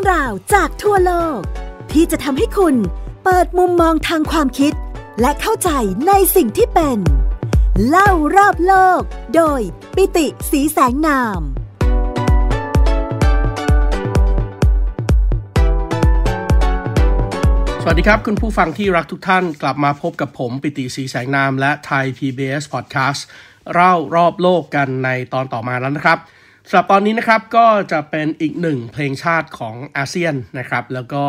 ่องราวจากทั่วโลก ที่จะทำให้คุณเปิดมุมมองทางความคิดและเข้าใจในสิ่งที่เป็น เล่ารอบโลก โดยปิติสีแสงนาม สวัสดีครับ คุณผู้ฟังที่รักทุกท่าน กลับมาพบกับผมปิติสีแสงนามและไทย PBS Podcast เล่ารอบโลกกันในตอนต่อมาแล้วนะครับสำหรับตอนนี้นะครับก็จะเป็นอีกหนึ่งเพลงชาติของอาเซียนนะครับ แล้วก็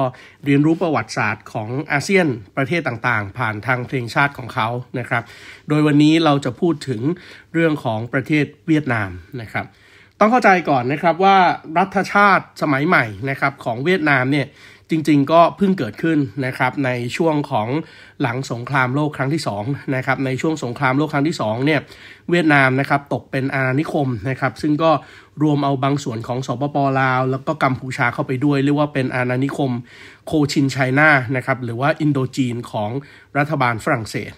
เรียนรู้ประวัติศาสตร์ของอาเซียนประเทศต่างๆผ่านทางเพลงชาติของเขานะครับ โดยวันนี้เราจะพูดถึงเรื่องของประเทศเวียดนามนะครับ ต้องเข้าใจก่อนนะครับว่ารัฐชาติสมัยใหม่นะครับของเวียดนามเนี่ยจริงๆก็เพิ่งเกิดขึ้นนะครับในช่วงของหลังสงครามโลกครั้งที่2นะครับในช่วงสงครามโลกครั้งที่ 2เนี่ยเวียดนามนะครับตกเป็นอาณานิคมนะครับซึ่งก็รวมเอาบางส่วนของสปปลาว แล้วก็กัมพูชาเข้าไปด้วย เรียกว่าเป็นอาณานิคม โคชินไชน่านะครับหรือว่าอินโดจีนของรัฐบาลฝรั่งเศส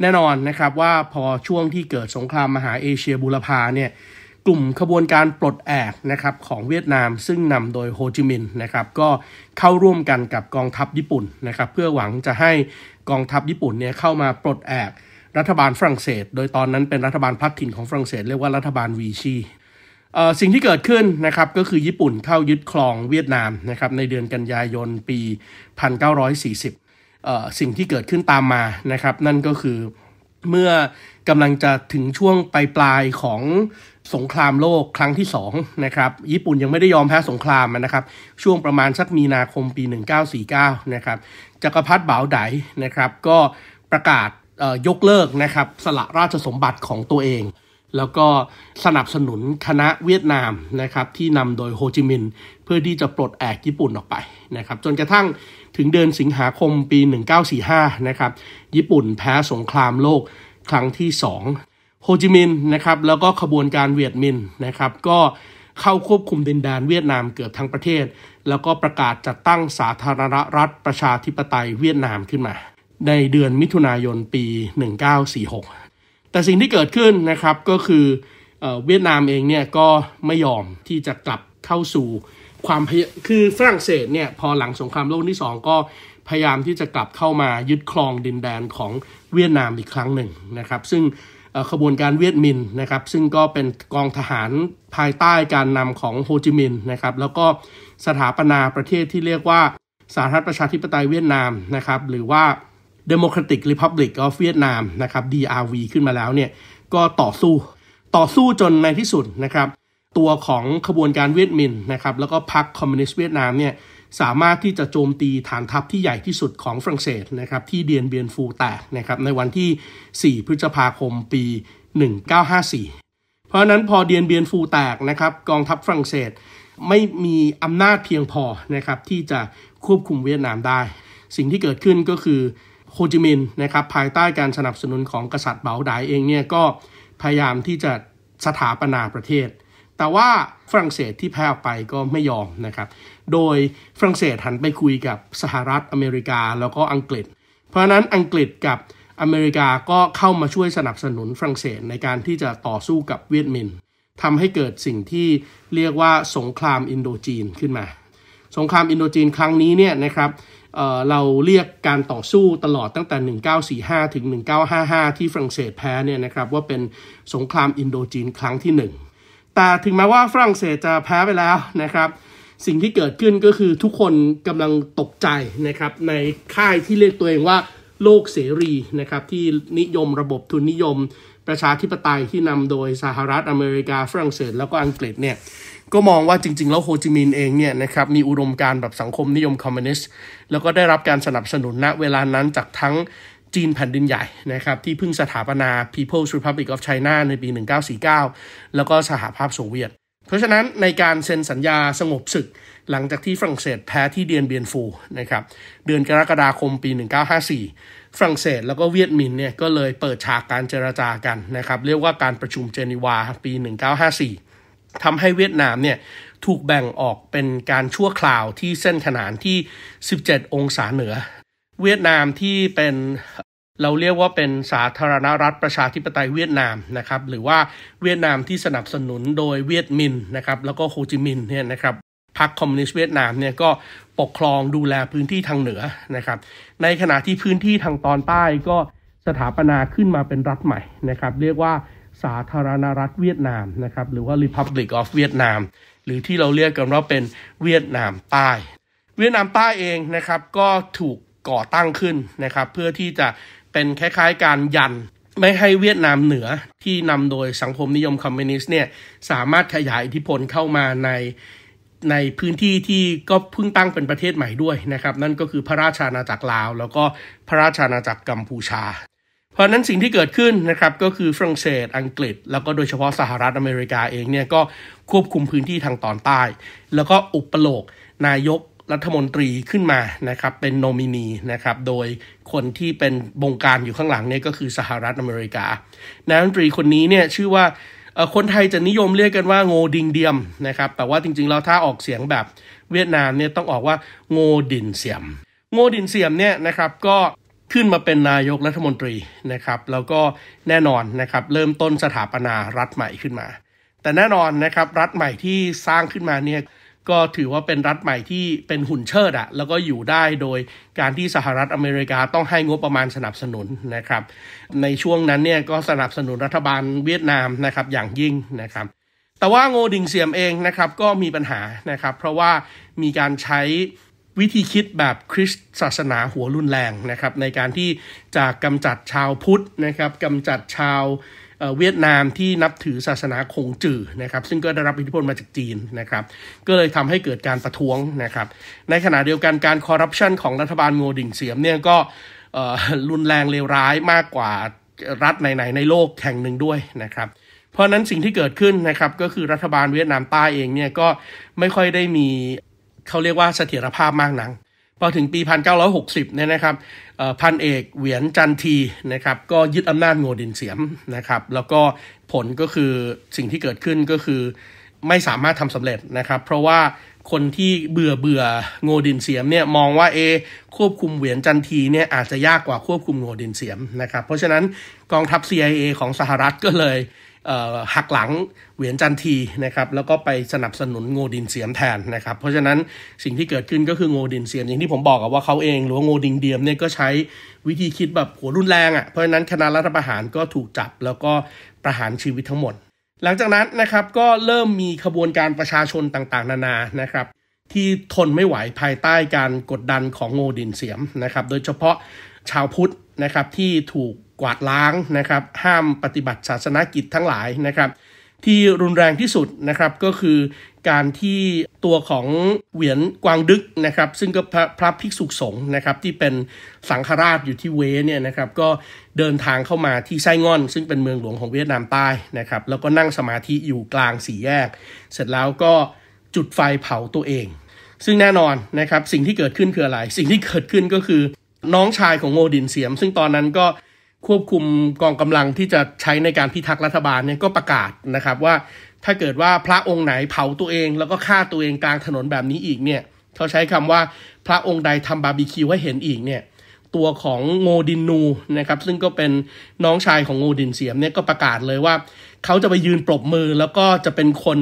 แน่นอนนะครับว่าพอช่วงที่เกิดสงครามมหาเอเชียบูรพาเนี่ยกลุ่มขบวนการปลดแอกนะครับของเวียดนามซึ่งนำโดยโฮจิมินห์นะครับก็เข้าร่วมกันกับกองทัพญี่ปุ่นนะครับเพื่อหวังจะให้กองทัพญี่ปุ่นเนี่ยเข้ามาปลดแอกรัฐบาลฝรั่งเศส โดยตอนนั้นเป็นรัฐบาลพัดถิ่นของฝรั่งเศสเรียกว่ารัฐบาลวีชีสิ่งที่เกิดขึ้นนะครับก็คือญี่ปุ่นเข้ายึดครองเวียดนามนะครับในเดือนกันยายนปี1940สิ่งที่เกิดขึ้นตามมานะครับนั่นก็คือเมื่อกำลังจะถึงช่วงปลายปลายของสงครามโลกครั้งที่2นะครับญี่ปุ่นยังไม่ได้ยอมแพ้สงครามนะครับ ช่วงประมาณสักมีนาคมปี 1949นะครับจักรพรรดิบ่าวไดนะครับ ก็ประกาศยกเลิกนะครับ สละราชสมบัติของตัวเอง แล้วก็สนับสนุนคณะเวียดนามนะครับที่นำโดยโฮจิมินห์เพื่อที่จะปลดแอกญี่ปุ่นออกไปนะครับ จนกระทั่งถึงเดือนสิงหาคมปี 1945นะครับญี่ปุ่นแพ้สงครามโลกครั้งที่ 2โฮจิมินห์นะครับ แล้วก็ขบวนการเวียดมินนะครับ ก็เข้าควบคุมดินแดนเวียดนามเกือบทั้งประเทศ แล้วก็ประกาศจัดตั้งสาธารณรัฐประชาธิปไตยเวียดนามขึ้นมา ในเดือนมิถุนายนปี 1946 แต่สิ่งที่เกิดขึ้นนะครับก็คือเวียดนามเองเนี่ยก็ไม่ยอมที่จะกลับเข้าสู่ ความคือฝรั่งเศสเนี่ยพอหลังสงครามโลกที่2ก็พยายามที่จะกลับเข้ามายึดครองดินแดนของเวียดนามอีกครั้งหนึ่งนะครับ ซึ่งขบวนการเวียดมินนะครับซึ่งก็เป็นกองทหารภายใต้การนำของโฮจิมินนะครับแล้วก็สถาปนาประเทศที่เรียกว่าสาธารณรัฐประชาธิปไตยเวียดนามนะครับหรือว่า Democratic Republic of Vietnam นะครับ DRV ขึ้นมาแล้วเนี่ยก็ต่อสู้ต่อสู้จนในที่สุดนะครับตัวของขบวนการเวียดมินนะครับแล้วก็พรรคคอมมิวนิสต์เวียดนามเนี่ยสามารถที่จะโจมตีฐานทัพที่ใหญ่ที่สุดของฝรั่งเศสนะครับ ที่เดียนเบียนฟูแตกนะครับ ในวันที่ 4 พฤษภาคมปี 1954 เพราะนั้นพอเดียนเบียนฟูแตกนะครับ กองทัพฝรั่งเศสไม่มีอำนาจเพียงพอนะครับที่จะควบคุมเวียดนามได้ สิ่งที่เกิดขึ้นก็คือโฮจิมินห์นะครับภายใต้การสนับสนุนของกษัตริย์เบาไดเองเนี่ยก็พยายามที่จะสถาปนาประเทศ แต่ว่าฝรั่งเศสที่แพ้ออกไปก็ไม่ยอมนะครับโดยฝรั่งเศสหันไปคุยกับสหรัฐอเมริกาแล้วก็อังกฤษ เพราะนั้นอังกฤษกับอเมริกาก็เข้ามาช่วยสนับสนุนฝรั่งเศสในการที่จะต่อสู้กับเวียดมินทำให้เกิดสิ่งที่เรียกว่าสงครามอินโดจีนขึ้นมา สงครามอินโดจีนครั้งนี้เนี่ยนะครับเเราเรียกการต่อสู้ตลอดตั้งแต่ 1945 ถึง 1955 ที่ฝรั่งเศสแพ้เนี่ยนะครับว่าเป็นสงครามอินโดจีนครั้งที่ 1 แต่ถึงแม้ว่าฝรั่งเศสจะแพ้ไปแล้วนะครับสิ่งที่เกิดขึ้นก็คือทุกคนกำลังตกใจนะครับในค่ายที่เรียกตัวเองว่าโลกเสรีนะครับที่นิยมระบบทุนนิยมประชาธิปไตยที่นำโดยสหรัฐอเมริกา ฝรั่งเศสแล้วก็อังกฤษเนี่ยก็มองว่าจริง ๆ แล้วโฮจิมินห์เองเนี่ยนะครับมีอุดมการแบบสังคมนิยมคอมมิวนิสต์แล้วก็ได้รับการสนับสนุนณเวลานั้นจากทั้งจีนแผ่นดินใหญ่นะครับที่เพิ่งสถาปนา People's Republic of China ในปี1949 แล้วก็สหภาพโซเวียตราะฉะนั้นในการเซ็นสัญญาสงบศึก หลังจากที่ฝรั่งเศสแพ้ที่เดียนเบียนฟูนะครับเดือนกรกฎาคมปี 1954 ฝรั่งเศสแล้วก็เวียดมินเนี่ยก็เลยเปิดฉากการเจรจากันนะครับเรียกว่าการประชุมเจนีวาปี 1954ทำให้เวียดนามเนี่ยถูกแบ่งออกเป็นการชั่วคราวที่เส้นขนานที่ 17 องศาเหนือ เวียดนามที่เป็นเราเรียกว่าเป็นสาธารณรัฐประชาธิปไตยเวียดนามนะครับหรือว่าเวียดนามที่สนับสนุนโดยเวียดมินนะครับแล้วก็โฮจิมินเนี่ยนะครับพรรคคอมมิวนิสต์เวียดนามเนี่ยก็ปกครองดูแลพื้นที่ทางเหนือนะครับ ในขณะที่พื้นที่ทางตอนใต้ก็สถาปนาขึ้นมาเป็นรัฐใหม่นะครับ เรียกว่าสาธารณรัฐเวียดนามนะครับหรือว่า Republic of Vietnam หรือที่เราเรียกกันว่าเป็นเวียดนามใต้เวียดนามใต้เองนะครับ ก็ถูกก่อตั้งขึ้นนะครับ เพื่อที่จะเป็นคล้ายๆการยันไม่ให้เวียดนามเหนือที่นำโดยสังคมนิยมคอมมิวนิสต์เนี่ยสามารถขยายอิทธิพลเข้ามาในในพื้นที่ที่ก็เพิ่งตั้งเป็นประเทศใหม่ด้วยนะครับนั่นก็คือพระราชาณาจักรลาว แล้วก็พระราชาณาจักรกัมพูชา เพราะนั้นสิ่งที่เกิดขึ้นนะครับก็คือฝรั่งเศส อังกฤษ แล้วก็โดยเฉพาะสหรัฐอเมริกาเองเนี่ยก็ควบคุมพื้นที่ทางตอนใต้แล้วก็อุปโลกนายกรัฐมนตรีขึ้นมานะครับ เป็นโนมินีนะครับ โดยคนที่เป็น บงการอยู่ข้างหลังเนี่ยก็คือสหรัฐอเมริกานายรัฐมนตรีคนนี้เนี่ยชื่อว่าคนไทยจะนิยมเรียกกันว่าโงดิงเดียมนะครับ แต่ว่าจริงๆแล้วถ้าออกเสียงแบบเวียดนามเนี่ยต้องออกว่าโงดินเสียม โงดินเสียมเนี่ยนะครับก็ขึ้นมาเป็นนายกรัฐมนตรีนะครับ แล้วก็แน่นอนนะครับ เริ่มต้นสถาปนารัฐใหม่ขึ้นมา แต่แน่นอนนะครับรัฐใหม่ที่สร้างขึ้นมาเนี่ยก็ถือว่าเป็นรัฐใหม่ที่เป็นหุ่นเชิดอะแล้วก็อยู่ได้โดยการที่สหรัฐอเมริกาต้องให้งบประมาณสนับสนุนนะครับ ในช่วงนั้นเนี่ยก็สนับสนุนรัฐบาลเวียดนามนะครับอย่างยิ่งนะครับ แต่ว่าโงดิงเสียมเองนะครับ ก็มีปัญหานะครับ เพราะว่ามีการใช้วิธีคิดแบบคริสต์ศาสนาหัวรุนแรงนะครับ ในการที่จะกำจัดชาวพุทธนะครับกำจัดชาวเวียดนามที่นับถือศาสนาคงจื่อนะครับ ซึ่งก็ได้รับอิทธิพลมาจากจีนนะครับ ก็เลยทำให้เกิดการประท้วงนะครับ ในขณะเดียวกันการคอร์รัปชันของรัฐบาลโงดิ่งเสียมเนี่ยก็รุนแรงเลวร้ายมากกว่ารัฐไหนๆในโลกแห่งหนึ่งด้วยนะครับ เพราะนั้นสิ่งที่เกิดขึ้นนะครับก็คือรัฐบาลเวียดนามใต้เองเนี่ยก็ไม่ค่อยได้มีเขาเรียกว่าเสถียรภาพมากนักพอถึงปี 1960เนี่ยนะครับพันเอกเหวียนจันทีนะครับก็ยึดอำนาจโงดินเสียมนะครับ แล้วก็ผลก็คือสิ่งที่เกิดขึ้นก็คือไม่สามารถทำสำเร็จนะครับ เพราะว่าคนที่เบื่อเบื่อโงดินเสียมเนี่ยมองว่าเอควบคุมเหวียนจันทีเนี่ยอาจจะยากกว่าควบคุมโงดินเสียมนะครับเพราะฉะนั้นกองทัพ CIA ของสหรัฐก็เลยหักหลังเหวียนจันทีนะครับ แล้วก็ไปสนับสนุนโงดินเสียมแทนนะครับ เพราะฉะนั้นสิ่งที่เกิดขึ้นก็คือโงดินเสียมอย่างที่ผมบอกว่าเขาเอง หรือว่าโงดินเดียมเนี่ยก็ใช้วิธีคิดแบบหัวรุนแรงอะ่ะ เพราะฉะนั้นคณะรัฐประหารก็ถูกจับแล้วก็ประหารชีวิตทั้งหมด หลังจากนั้นนะครับก็เริ่มมีขบวนการประชาชนต่างๆ นานา นะครับ ที่ทนไม่ไหวภายใต้การกดดันของโงดินเสียมนะครับ โดยเฉพาะชาวพุทธนะครับที่ถูกกวาดล้างนะครับ ห้ามปฏิบัติศาสนกิจทั้งหลายนะครับ ที่รุนแรงที่สุดนะครับก็คือ การที่ตัวของ เหวียนกวางดึกนะครับ ซึ่งก็พระพระภิกษุสงฆ์นะครับที่เป็นสังฆราชอยู่ที่เวเนี่ยนะครับ ก็เดินทางเข้ามาที่ไส้ง่อน ซึ่งเป็นเมืองหลวงของเวียดนามใต้นะครับ แล้วก็นั่งสมาธิอยู่กลางสี่แยก เสร็จแล้วก็จุดไฟเผาตัวเอง ซึ่งแน่นอนนะครับสิ่งที่เกิดขึ้นคืออะไร สิ่งที่เกิดขึ้นก็คือ น้องชายของโงดินเสียม ซึ่งตอนนั้นก็ควบคุมกองกำลังที่จะใช้ในการพิทักษ์รัฐบาลเนี่ยก็ประกาศนะครับว่า ถ้าเกิดว่าพระองค์ไหนเผาตัวเองแล้วก็ฆ่าตัวเองกลางถนนแบบนี้อีกเนี่ย เขาใช้คำว่าพระองค์ใดทำบาร์บีคิวให้เห็นอีกเนี่ย ตัวของโงดินนูนะครับซึ่งก็เป็นน้องชายของโงดินเสียมเนี่ยก็ประกาศเลยว่า เขาจะไปยืนปรบมือแล้วก็จะเป็นคน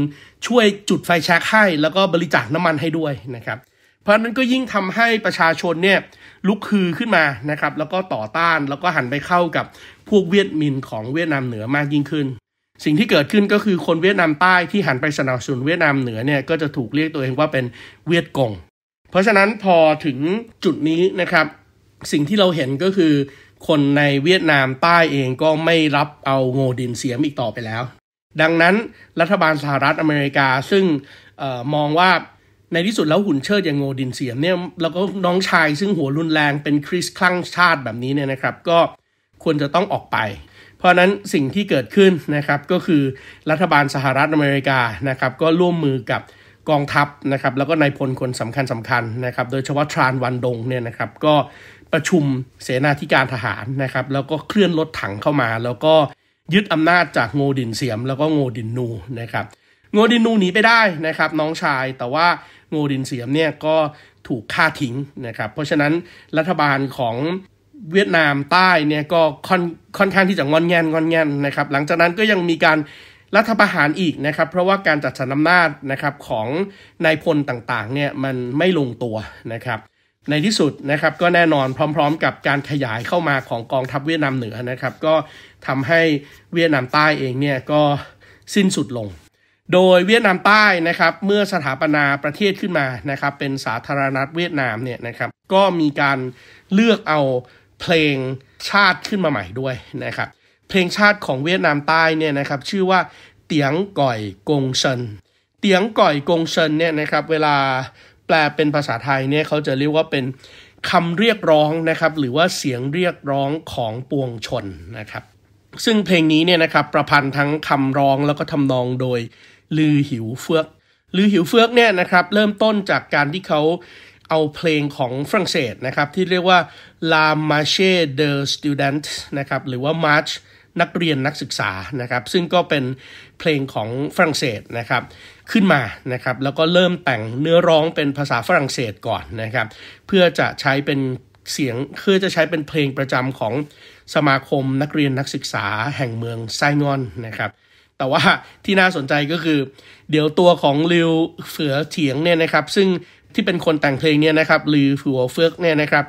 ช่วยจุดไฟแช็กให้แล้วก็บริจาคน้ำมันให้ด้วยนะครับเพราะนั้นก็ยิ่งทำให้ประชาชนเนี่ยลุกคือ ขึ้นมานะครับ แล้วก็ต่อต้านแล้วก็หันไปเข้ากับพวกเวียดมินของเวียดนามเหนือมากยิ่งขึ้น สิ่งที่เกิดขึ้นก็คือคนเวียดนามใต้ที่หันไปสนับสนุน เวียดนามเหนือเนี่ยก็จะถูกเรียกตัวเองว่าเป็นเวียดกงเพราะฉะนั้นพอถึงจุดนี้นะครับ สิ่งที่เราเห็นก็คือ คนในเวียดนามใต้เองก็ไม่รับเอาโงดินเสียมอีกต่อไปแล้ว ดังนั้นรัฐบาลสหรัฐอเมริกาซึ่งออมองว่าในที่สุดแล้วหุ่นเชิดอย่างโงดินเสียมเนี่ยแล้วก็น้องชายซึ่งหัวรุนแรงเป็นคริสคลั่งชาติแบบนี้เนี่ยนะครับ ก็ควรจะต้องออกไป เพราะนั้นสิ่งที่เกิดขึ้นนะครับ ก็คือรัฐบาลสหรัฐอเมริกานะครับก็ร่วมมือกับกองทัพนะครับแล้วก็นายพลคนสำคัญสำคัญนะครับ โดยเฉพาะทรานวันดงเนี่ยนะครับ ก็ประชุมเสนาธิการทหารนะครับแล้วก็เคลื่อนรถถังเข้ามา แล้วก็ยึดอำนาจจากโงดินเสียม แล้วก็โงดินนูนะครับ โงดินนูหนีไปได้นะครับ น้องชายแต่ว่าโงดินเสียมเนี่ยก็ถูกฆ่าทิ้งนะครับเพราะฉะนั้นรัฐบาลของเวียดนามใต้เนี่ยก็ค่อนค่อนข้างที่จะงอนแงนงอนแงนนะครับ หลังจากนั้นก็ยังมีการรัฐประหารอีกนะครับ เพราะว่าการจัดสรรอำนาจนะครับของนายพลต่างๆเนี่ยมันไม่ลงตัวนะครับในที่สุดนะครับก็แน่นอนพร้อม ๆ กับการขยายเข้ามาของกองทัพเวียดนามเหนือนะครับก็ทำให้เวียดนามใต้เองเนี่ยก็สิ้นสุดลงโดยเวียดนามใต้นะครับเมื่อสถาปนาประเทศขึ้นมานะครับ เป็นสาธารณรัฐเวียดนามเนี่ยนะครับ ก็มีการเลือกเอาเพลงชาติขึ้นมาใหม่ด้วยนะครับ เพลงชาติของเวียดนามใต้เนี่ยนะครับชื่อว่าเตียงก่อยกงเชินเตียงก่อยกงเชินเนี่ยนะครับเวลาแปลเป็นภาษาไทยเนี่ยเขาจะเรียกว่าเป็นคำเรียกร้องนะครับหรือว่าเสียงเรียกร้องของปวงชนนะครับ ซึ่งเพลงนี้เนี่ยนะครับประพันธ์ทั้งคำร้องแล้วก็ทำนองโดยลือหิวเฟือก ลือหิวเฟือกเนี่ยนะครับ เริ่มต้นจากการที่เขาเอาเพลงของฝรั่งเศสนะครับ ที่เรียกว่า La Marche de Student นะครับ หรือว่า March นักเรียนนักศึกษา นะครับ ซึ่งก็เป็นเพลงของฝรั่งเศสนะครับ ขึ้นมา นะครับ แล้วก็เริ่มแต่งเนื้อร้องเป็นภาษาฝรั่งเศสก่อนนะครับ เพื่อจะใช้เป็นเสียงเพื่อจะใช้เป็นเพลงประจำของสมาคมนักเรียนนักศึกษาแห่งเมืองไซงอนนะครับแต่ว่า ที่น่าสนใจก็คือ เดี๋ยวตัวของลิวเสือเฉียงเนี่ยนะครับซึ่งที่เป็นคนแต่งเพลงเนี่ยนะครับลิวหัวเฟือกเนี่ยนะครับ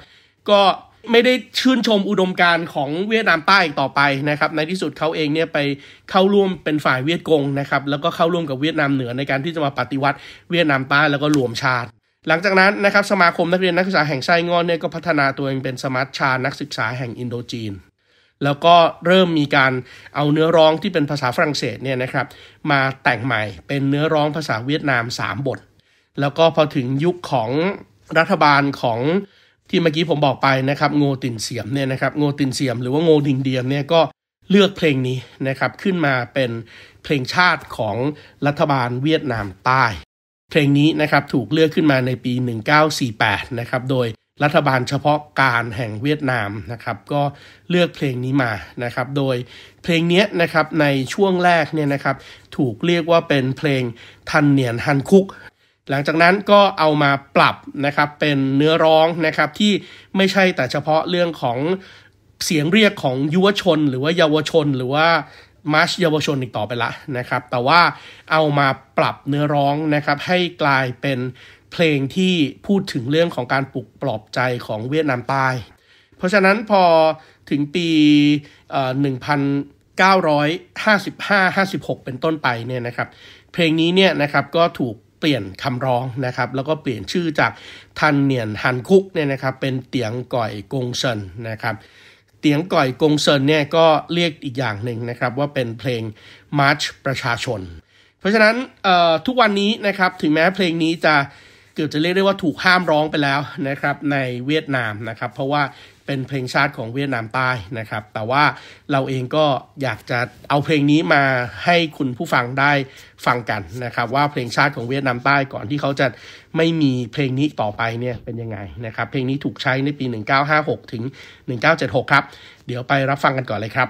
ก็ไม่ได้ชื่นชมอุดมการของเวียดนามใต้อีกต่อไปนะครับในที่สุดเขาเองเนี่ยไปเข้าร่วมเป็นฝ่ายเวียดกงนะครับแล้วก็เข้าร่วมกับเวียดนามเหนือในการที่จะมาปฏิวัติเวียดนามใต้แล้วก็รวมชาติ หลังจากนั้นนะครับสมาคมนักเรียนนักศึกษาแห่งไส้งอนเนี่ยก็พัฒนาตัวเองเป็นสมาร์ทชานักศึกษาแห่งอินโดจีนแล้วก็เริ่มมีการเอาเนื้อร้องที่เป็นภาษาฝรั่งเศสเนี่ยนะครับมาแต่งใหม่เป็นเนื้อร้องภาษาเวียดนาม3บท แล้วก็พอถึงยุคของรัฐบาลของที่เมื่อกี้ผมบอกไปนะครับโงตินเสียมเนี่ยนะครับโงตินเสียมหรือว่าโงดิงเดียมเนี่ยก็เลือกเพลงนี้นะครับขึ้นมาเป็นเพลงชาติของรัฐบาลเวียดนามใต้ เพลงนี้นะครับถูกเลือกขึ้นมาในปี1948นะครับโดยรัฐบาลเฉพาะการแห่งเวียดนามนะครับ ก็เลือกเพลงนี้มานะครับ โดยเพลงนี้นะครับในช่วงแรกเนี่ยนะครับ ถูกเรียกว่าเป็นเพลงทันเนียนฮันคุก หลังจากนั้นก็เอามาปรับนะครับเป็นเนื้อร้องนะครับที่ไม่ใช่แต่เฉพาะเรื่องของเสียงเรียกของยุวชน หรือว่าเยาวชน หรือว่ามาร์ชเยาวชนอีกต่อไปละนะครับ แต่ว่าเอามาปรับเนื้อร้องนะครับให้กลายเป็นเพลงที่พูดถึงเรื่องของการปลุกปลอบใจของเวียดนามใต้เพราะฉะนั้นพอถึงปี1955-56 เป็นต้นไปเนี่ยนะครับ เพลงนี้เนี่ยนะครับก็ถูกเปลี่ยนคำร้องนะครับ แล้วก็เปลี่ยนชื่อจากทันเนียนฮันคุกเนี่ยนะครับเป็นเตียงก่อยกงเซินนะครับเตียงก่อยกงเซินเนี่ยก็เรียกอีกอย่างหนึ่งนะครับว่าเป็นเพลงมาร์ชประชาชนเพราะฉะนั้นทุกวันนี้นะครับถึงแม้เพลงนี้จะเกือบจะเรียกได้ว่าถูก ห้ามร้องไปแล้วนะครับในเวียดนามนะครับเพราะว่าเป็นเพลงชาติของเวียดนามใต้นะครับ แต่ว่าเราเองก็อยากจะเอาเพลงนี้มาให้คุณผู้ฟังได้ฟังกันนะครับ ว่าเพลงชาติของเวียดนามใต้ก่อนที่เขาจะไม่มีเพลงนี้ต่อไปเนี่ยเป็นยังไงนะครับ เพลงนี้ถูกใช้ในปี 1956 ถึง 1976 ครับ เดี๋ยวไปรับฟังกันก่อนเลยครับ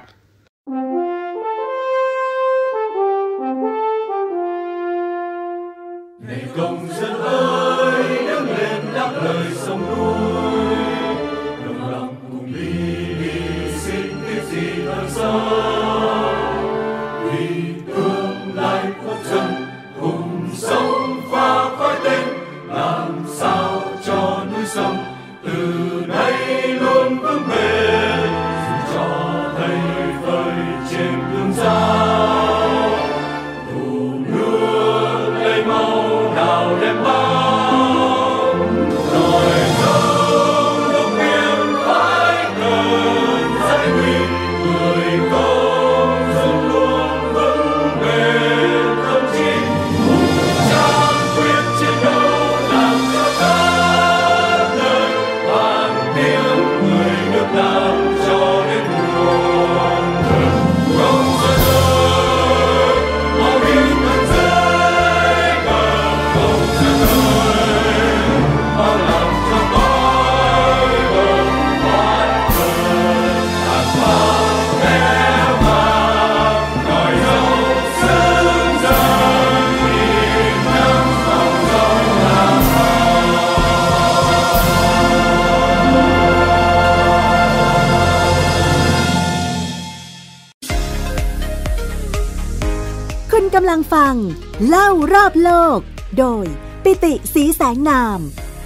อบโลกโดย ปิติสีแสงนาม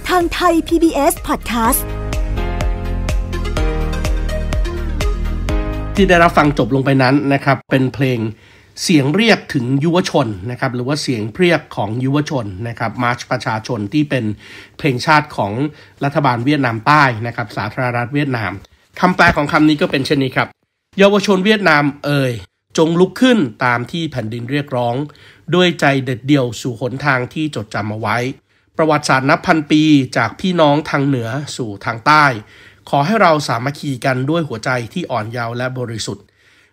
ทางไทย PBS Podcast ที่ได้รับฟังจบลงไปนั้นนะครับเป็นเพลงเสียงเรียกถึงยุวชนนะครับหรือว่าเสียงเรียกของยุวชนนะครับมาร์ชประชาชนที่เป็นเพลงชาติของรัฐบาลเวียดนามใต้นะครับสาธารณรัฐเวียดนามคำแปลของคำนี้ก็เป็นเช่นนี้ครับ เยาวชนเวียดนามเอ่ยจงลุกขึ้นตามที่แผ่นดินเรียกร้อง ด้วยใจเด็ดเดี่ยวสู่หนทางที่จดจำเอาไว้ ประวัติศาสตร์นับพันปีจากพี่น้องทางเหนือสู่ทางใต้ ขอให้เราสามัคคีกันด้วยหัวใจที่อ่อนเยาว์และบริสุทธิ์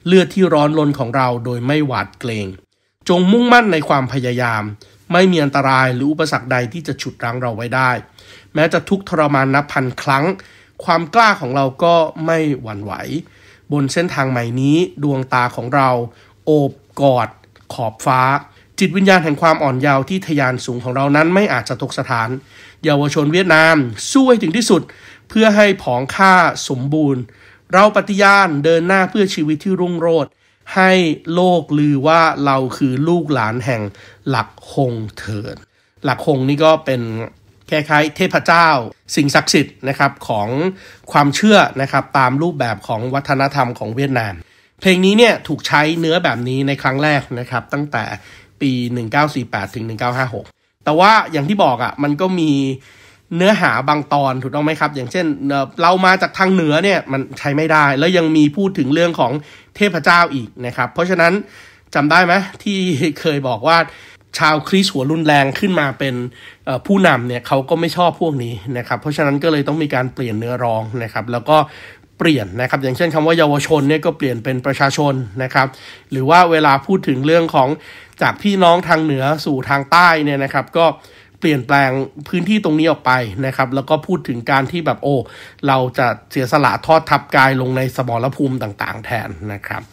เลือดที่ร้อนลนของเราโดยไม่หวาดเกรงจงมุ่งมั่นในความพยายาม ไม่มีอันตรายหรืออุปสรรคใดที่จะฉุดรั้งเราไว้ได้ แม้จะทุกทรมานนับพันครั้ง ความกล้าของเราก็ไม่หวั่นไหวบนเส้นทางใหม่นี้ดวงตาของเราโอบกอดขอบฟ้า จิตวิญญาณแห่งความอ่อนเยาว์ที่ทยานสูงของเรานั้นไม่อาจจะตกสถาน เยาวชนเวียดนามสู้ให้ถึงที่สุดเพื่อให้ผองค่าสมบูรณ์ เราปฏิญาณเดินหน้าเพื่อชีวิตที่รุ่งโรจน์ให้โลกลือว่าเราคือลูกหลานแห่งหลักคงเถิน หลักคงนี่ก็เป็นคล้ายๆเทพเจ้าสิ่งศักดิ์สิทธิ์นะครับของความเชื่อนะครับตามรูปแบบของวัฒนธรรมของเวียดนาม เพลงนี้เนี่ยถูกใช้เนื้อแบบนี้ในครั้งแรกนะครับตั้งแต่ปี 1948ถึง1956 แต่ว่าอย่างที่บอกอะ่ะมันก็มีเนื้อหาบางตอนถูกต้องไหมครับ อย่างเช่นเรามาจากทางเหนือเนี่ยมันใช้ไม่ได้ แล้วยังมีพูดถึงเรื่องของเทพเจ้าอีกนะครับ เพราะฉะนั้นจำได้ไหมที่เคยบอกว่าชาวคริสหัวรุนแรงขึ้นมาเป็นผู้นำเนี่ยเขาก็ไม่ชอบพวกนี้นะครับ เพราะฉะนั้นก็เลยต้องมีการเปลี่ยนเนื้อรองนะครับ แล้วก็เปลี่ยนนะครับ อย่างเช่นคำว่าเยาวชน เนี่ยก็เปลี่ยนเป็นประชาชนนะครับ หรือว่าเวลาพูดถึงเรื่องของจากพี่น้องทางเหนือสู่ทางใต้เนี่ยนะครับ ก็เปลี่ยนแปลงพื้นที่ตรงนี้ออกไปนะครับ แล้วก็พูดถึงการที่แบบโอ้เราจะเสียสละทอดทับกายลงในสมรภูมิต่าง ๆ แทนนะครับ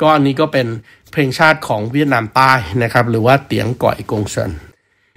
ก็อันนี้ก็เป็นเพลงชาติของเวียดนามใต้นะครับหรือว่าเตียงก่อยกงเซิน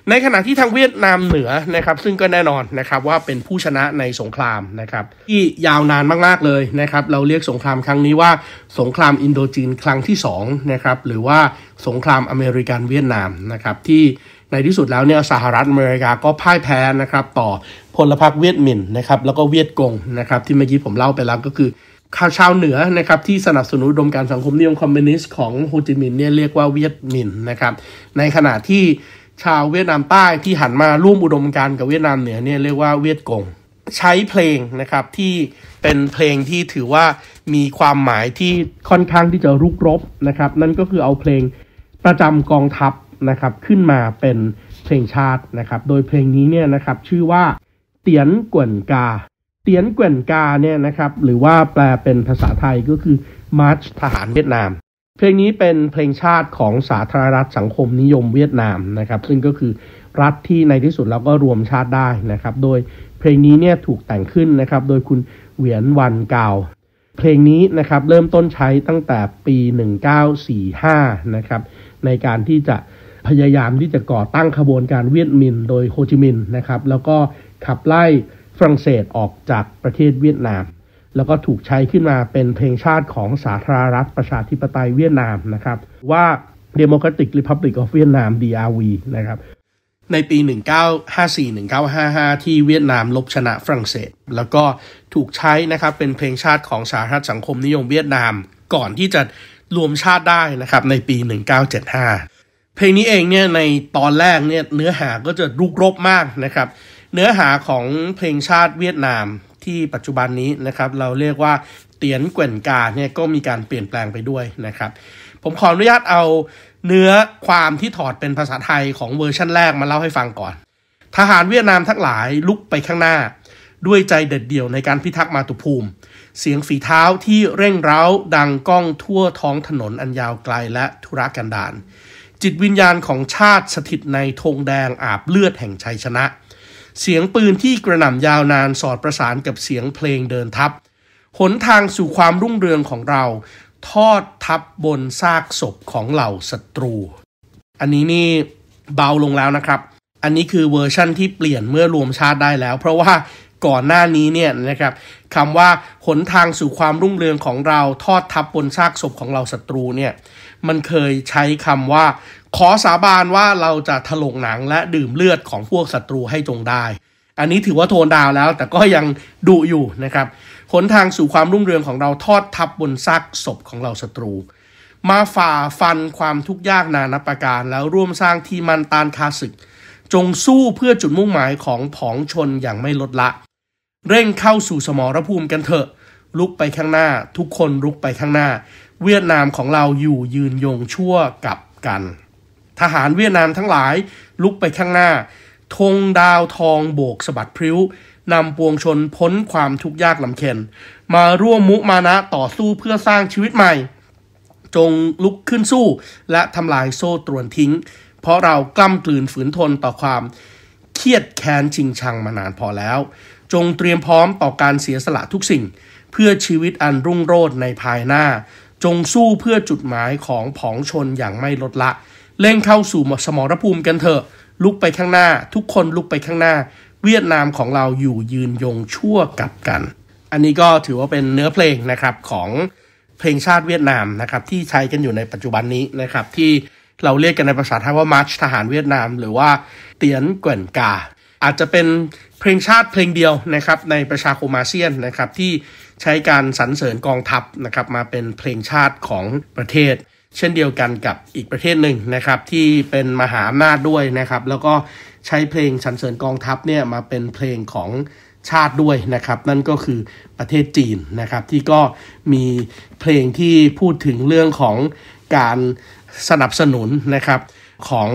ในขณะที่ทางเวียดนามเหนือนะครับซึ่งก็แน่นอนนะครับว่าเป็นผู้ชนะในสงครามนะครับที่ยาวนานมากๆเลยนะครับเราเรียกสงครามครั้งนี้ว่า สงครามอินโดจีนครั้งที่2นะครับหรือว่าสงครามอเมริกันเวียดนามนะครับที่ในที่สุดแล้วเนี่ยสหรัฐอเมริกาก็พ่ายแพ้นะครับต่อพลพรรคเวียดมินนะครับแล้วก็เวียดกงนะครับที่เมื่อกี้ผมเล่าไปแล้วก็คือข่าวชาวเหนือนะครับที่สนับสนุนอุดมการสังคมนิยมคอมมิวนิสต์ของโฮจิมินห์เนี่ยเรียกว่าเวียดมินนะครับ ในขณะที่ชาวเวียดนามใต้ที่หันมาร่วมอุดมการกับเวียดนามเหนือเนี่ยเรียกว่าเวียดกงใช้เพลงนะครับที่เป็นเพลงที่ถือว่ามีความหมายที่ค่อนข้างที่จะรุกรบนะครับ นั่นก็คือเอาเพลงประจำกองทัพนะครับ ขึ้นมาเป็นเพลงชาตินะครับ โดยเพลงนี้เนี่ยนะครับชื่อว่าเตียนกวนกาเตียนเกวนกาเนี่ยนะครับหรือว่าแปลเป็นภาษาไทยก็คือมาร์ชทหารเวียดนาม เพลงนี้เป็นเพลงชาติของสาธารณรัฐสังคมนิยมเวียดนามนะครับซึ่งก็คือรัฐที่ในที่สุดเราก็รวมชาติได้นะครับ โดยเพลงนี้เนี่ยถูกแต่งขึ้นนะครับ โดยคุณเหวียนวันเกาเพลงนี้นะครับเริ่มต้นใช้ตั้งแต่ปี 1945 นะครับในการที่จะพยายามที่จะก่อตั้งขบวนการเวียดมิน โดยโฮจิมินห์นะครับแล้วก็ขับไล่ฝรั่งเศสออกจากประเทศเวียดนาม แล้วก็ถูกใช้ขึ้นมาเป็นเพลงชาติของสาธารณรัฐประชาธิปไตยเวียดนามนะครับ ว่า Democratic Republic of Vietnam DRV นะครับ ในปี 1954-1955 ที่เวียดนามลบชนะฝรั่งเศส แล้วก็ถูกใช้นะครับเป็นเพลงชาติของ สาธารณสังคมนิยมเวียดนามก่อนที่จะรวมชาติได้นะครับในปี 1975 เพลงนี้เองเนี่ยในตอนแรกเนี่ยเนื้อหาก็จะรุกรบมากนะครับเนื้อหาของเพลงชาติเวียดนามที่ปัจจุบันนี้นะครับเราเรียกว่าเตียนเกวนกาเนี่ยก็มีการเปลี่ยนแปลงไปด้วยนะครับผมขออนุญาตเอาเนื้อความที่ถอดเป็นภาษาไทยของเวอร์ชั่นแรกมาเล่าให้ฟังก่อน ทหารเวียดนามทั้งหลายลุกไปข้างหน้า ด้วยใจเด็ดเดี่ยวในการพิทักษ์มาตุภูมิ เสียงฝีเท้าที่เร่งเร้าดังก้องทั่วท้องถนนอันยาวไกลและธุรกันดารจิตวิญญาณของชาติสถิตในธงแดงอาบเลือดแห่งชัยชนะเสียงปืนที่กระหน่ำยาวนานสอดประสานกับเสียงเพลงเดินทับหนทางสู่ความรุ่งเรืองของเรา ทอดทับบนซากศพของเหล่าศัตรู อันนี้นี่เบาลงแล้วนะครับ อันนี้คือเวอร์ชั่นที่เปลี่ยนเมื่อรวมชาติได้แล้ว เพราะว่าก่อนหน้านี้เนี่ยนะครับคำว่าหนทางสู่ความรุ่งเรืองของเราทอดทับบนซากศพของเราศัตรูเนี่ย มันเคยใช้คำว่าขอสาบานว่าเราจะถลกหนังและดื่มเลือดของพวกศัตรูให้จงได้ อันนี้ถือว่าโทนดาวแล้วแต่ก็ยังดุอยู่นะครับ หนทางสู่ความรุ่งเรืองของเราทอดทับบนซากศพของเราศัตรู มาฝ่าฟันความทุกข์ยากนานับประการแล้วร่วมสร้างที่มันตานคาศึก จงสู้เพื่อจุดมุ่งหมายของผองชนอย่างไม่ลดละ เร่งเข้าสู่สมรภูมิกันเถอะ ลุกไปข้างหน้า ทุกคนลุกไปข้างหน้า เวียดนามของเราอยู่ยืนยงชั่ว กับกันทหารเวียดนามทั้งหลายลุกไปข้างหน้าธงดาวทองโบกสะบัดพริ้วนำปวงชนพ้นความทุกข์ยากลำเค็น มาร่วมมุมานะต่อสู้เพื่อสร้างชีวิตใหม่ จงลุกขึ้นสู้และทำลายโซ่ตรวนทิ้ง เพราะเรากล้ำกลืนฝืนทนต่อความ เครียดแค้นชิงชังมานานพอแล้ว จงเตรียมพร้อมต่อการเสียสละทุกสิ่ง เพื่อชีวิตอันรุ่งโรจน์ในภายหน้า จงสู้เพื่อจุดหมายของผองชนอย่างไม่ลดละเร่งเข้าสู่หมดสมรภูมิกันเถอะลุกไปข้างหน้า ทุกคนลุกไปข้างหน้าเวียดนามของเราอยู่ยืนยงชั่วกับกัน อันนี้ก็ถือว่าเป็นเนื้อเพลงนะครับของเพลงชาติเวียดนามนะครับที่ใช้กันอยู่ในปัจจุบันนี้นะครับที่เราเรียกกันในภาษาไทยว่ามาร์ชทหารเวียดนามหรือว่าเตียนเกวนกา อาจจะเป็นเพลงชาติเพลงเดียวนะครับในประชาคมอาเซียนนะครับที่ใช้การสรรเสริญกองทัพนะครับมาเป็นเพลงชาติของประเทศเช่นเดียวกันกับอีกประเทศหนึ่งนะครับที่เป็นมหาอำนาจด้วยนะครับ แล้วก็ใช้เพลงชันเสริญกองทัพเนี่ยมาเป็นเพลงของชาติด้วยนะครับ นั่นก็คือประเทศจีนนะครับที่ก็มีเพลงที่พูดถึงเรื่องของการสนับสนุนนะครับของ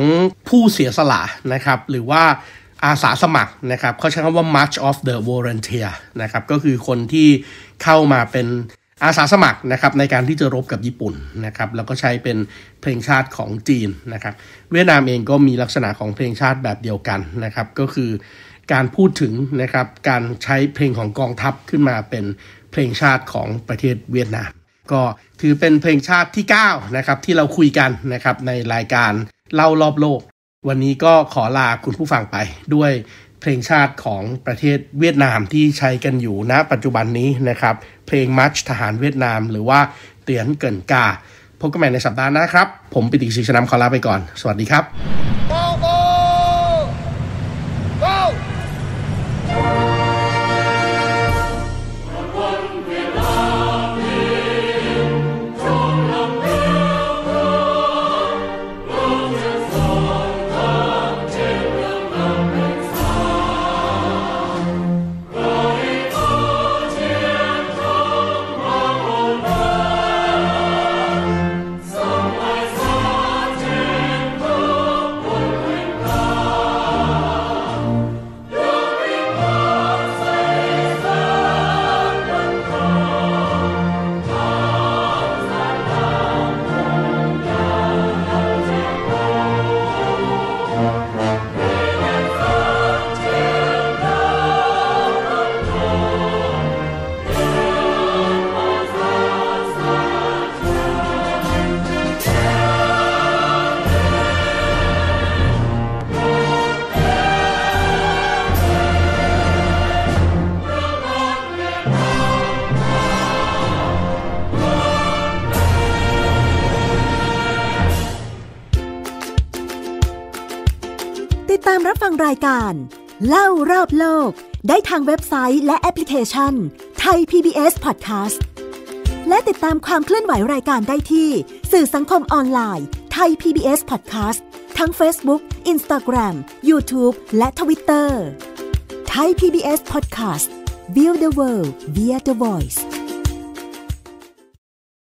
ผู้เสียสละนะครับ หรือว่าอาสาสมัครนะครับเขาใช้คำว่า March of the Volunteer นะครับ ก็คือคนที่เข้ามาเป็นอาสาสมัครนะครับในการที่จะรบกับญี่ปุ่นนะครับแล้วก็ใช้เป็นเพลงชาติของจีนนะครับ เวียดนามเองก็มีลักษณะของเพลงชาติแบบเดียวกันนะครับก็คือการพูดถึงนะครับการใช้เพลงของกองทัพขึ้นมาเป็นเพลงชาติของประเทศเวียดนามก็ถือเป็นเพลงชาติที่9นะครับที่เราคุยกันนะครับในรายการเล่ารอบโลก วันนี้ก็ขอลาคุณผู้ฟังไปด้วยเพลงชาติของประเทศเวียดนามที่ใช้กันอยู่ณปัจจุบันนี้นะครับ เพลงมัชทหารเวียดนามหรือว่าเตียนเกินกาพบกันใหม่ในสัปดาห์หน้าครับ ผมปิติศรีชนะขอลาไปก่อน สวัสดีครับฟังรายการ เล่ารอบโลกได้ทางเว็บไซต์และแอปพลิเคชันไทย PBS Podcast และติดตามความเคลื่อนไหวรายการได้ที่สื่อสังคมออนไลน์ไทย PBS Podcast ทั้ง Facebook, Instagram, YouTube และ Twitter ไทย PBS Podcast Build the World via the Voice